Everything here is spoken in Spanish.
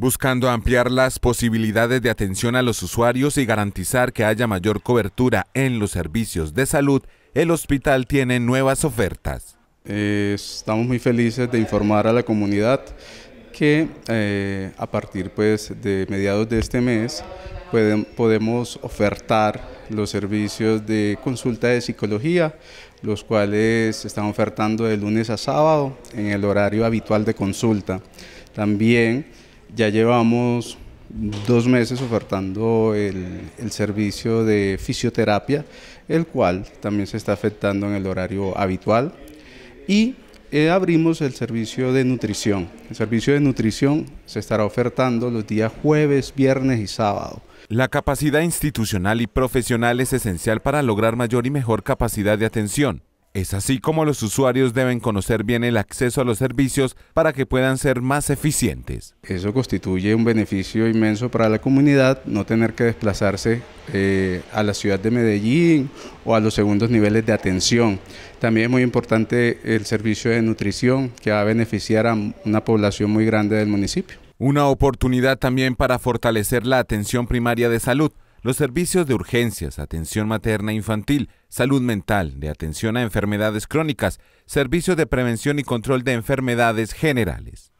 buscando ampliar las posibilidades de atención a los usuarios y garantizar que haya mayor cobertura en los servicios de salud, el hospital tiene nuevas ofertas. Eh, estamos muy felices de informar a la comunidad que eh, a partir pues, de mediados de este mes pueden, podemos ofertar los servicios de consulta de psicología, los cuales se están ofertando de lunes a sábado en el horario habitual de consulta. También ya llevamos dos meses ofertando el, servicio de fisioterapia, el cual también se está afectando en el horario habitual. Y eh, abrimos el servicio de nutrición. El servicio de nutrición se estará ofertando los días jueves, viernes y sábado. La capacidad institucional y profesional es esencial para lograr mayor y mejor capacidad de atención es así como los usuarios deben conocer bien el acceso a los servicios para que puedan ser más eficientes. Eso constituye un beneficio inmenso para la comunidad, no tener que desplazarse eh, a la ciudad de Medellín o a los segundos niveles de atención. También es muy importante el servicio de nutrición que va a beneficiar a una población muy grande del municipio. Una oportunidad también para fortalecer la atención primaria de salud los servicios de urgencias, atención materna infantil, salud mental, de atención a enfermedades crónicas, servicios de prevención y control de enfermedades generales.